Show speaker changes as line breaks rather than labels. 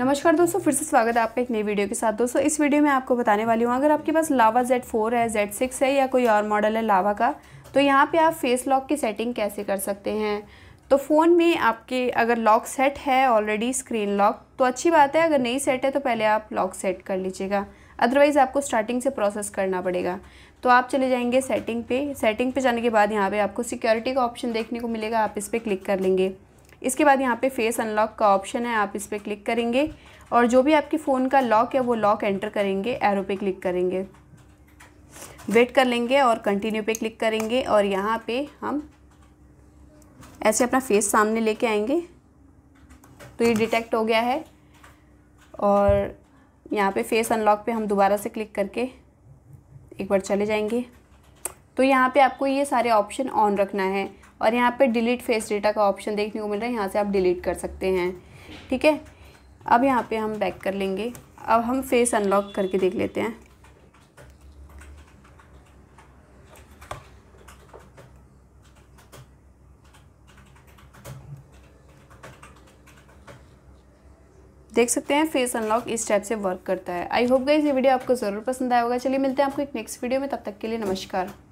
नमस्कार दोस्तों फिर से स्वागत है आपका एक नई वीडियो के साथ दोस्तों इस वीडियो में आपको बताने वाली हूँ अगर आपके पास लावा Z4 फोर है Z6 सिक्स है या कोई और मॉडल है लावा का तो यहाँ पे आप फेस लॉक की सेटिंग कैसे कर सकते हैं तो फ़ोन में आपके अगर लॉक सेट है ऑलरेडी स्क्रीन लॉक तो अच्छी बात है अगर नहीं सेट है तो पहले आप लॉक सेट कर लीजिएगा अदरवाइज़ आपको स्टार्टिंग से प्रोसेस करना पड़ेगा तो आप चले जाएंगे सेटिंग पे सेटिंग पे जाने के बाद यहाँ पे आपको सिक्योरिटी का ऑप्शन देखने को मिलेगा आप इस पर क्लिक कर लेंगे इसके बाद यहाँ पे फेस अनलॉक का ऑप्शन है आप इस पर क्लिक करेंगे और जो भी आपके फ़ोन का लॉक है वो लॉक एंटर करेंगे एरो पे क्लिक करेंगे वेट कर लेंगे और कंटिन्यू पे क्लिक करेंगे और यहाँ पे हम ऐसे अपना फेस सामने लेके आएंगे तो ये डिटेक्ट हो गया है और यहाँ पे फेस अनलॉक पे हम दोबारा से क्लिक करके एक बार चले जाएंगे तो यहाँ पे आपको ये सारे ऑप्शन ऑन रखना है और यहाँ पे डिलीट फेस डेटा का ऑप्शन देखने को मिल रहा है यहाँ से आप डिलीट कर सकते हैं ठीक है अब यहाँ पे हम बैक कर लेंगे अब हम फेस अनलॉक करके देख लेते हैं देख सकते हैं फेस अनलॉक इस टाइप से वर्क करता है आई होप गाइस ये वीडियो आपको ज़रूर पसंद आया होगा चलिए मिलते हैं आपको एक नेक्स्ट वीडियो में तब तक के लिए नमस्कार